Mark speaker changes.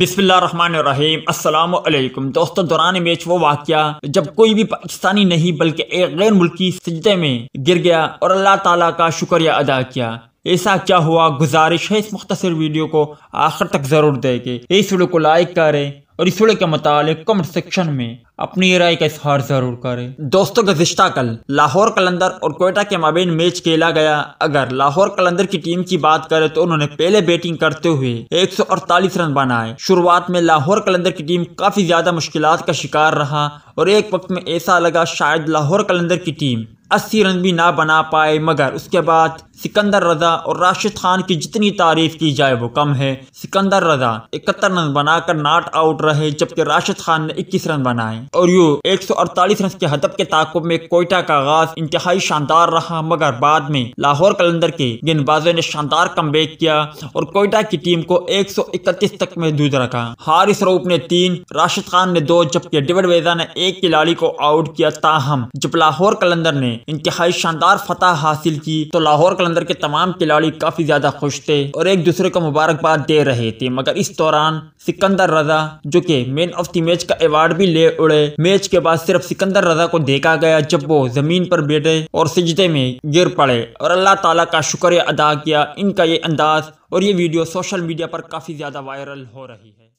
Speaker 1: बिस्मिल्लाम अल्लाम दोस्तों दौरान मैच वो वाक़ जब कोई भी पाकिस्तानी नहीं बल्कि एक गैर मुल्की सजदे में गिर गया और अल्लाह ताला का शुक्रिया अदा किया ऐसा क्या हुआ गुजारिश है इस मुख्तर वीडियो को आखिर तक ज़रूर देखे इस वीडियो को लाइक करें और इस वीडियो के मुताबिक कमेंट सेक्शन में अपनी राय का इजहार जरूर करें दोस्तों गुजश्ता कल लाहौर कलंदर और कोयटा के माबेन मैच खेला गया अगर लाहौर कलंदर की टीम की बात करें तो उन्होंने पहले बैटिंग करते हुए 148 रन बनाए शुरुआत में लाहौर कलंदर की टीम काफी ज्यादा मुश्किल का शिकार रहा और एक वक्त में ऐसा लगा शायद लाहौर कलंदर की टीम अस्सी रन भी ना बना पाए मगर उसके बाद सिकंदर रजा और राशिद खान की जितनी तारीफ की जाए वो कम है सिकंदर रजा इकहत्तर रन बनाकर नॉट आउट रहे जबकि राशिद खान ने इक्कीस रन बनाए और यू एक सौ अड़तालीस रन के हदब के ताकुब में कोयटा का आगाज इंतहाई शानदार रहा मगर बाद में लाहौर कलंदर के गेंदबाजों ने शानदार कम किया और कोयटा की टीम को एक सौ इकतीस तक महदूद रखा हारिस रूप ने तीन राशिद खान ने दो जबकि डिविड वेजा ने एक खिलाड़ी को आउट किया ताहम जब लाहौर कलंदर ने इंतहाई शानदार फतह हासिल की तो लाहौर कलंदर अंदर के तमाम खिलाड़ी काफी ज्यादा खुश थे और एक दूसरे को मुबारकबाद दे रहे थे मगर इस दौरान सिकंदर रजा जो कि मैन ऑफ द मैच का अवार्ड भी ले उड़े मैच के बाद सिर्फ सिकंदर रजा को देखा गया जब वो जमीन पर बैठे और सिजदे में गिर पड़े और अल्लाह ताला का शुक्रिया अदा किया इनका ये अंदाज और ये वीडियो सोशल मीडिया पर काफी ज्यादा वायरल हो रही है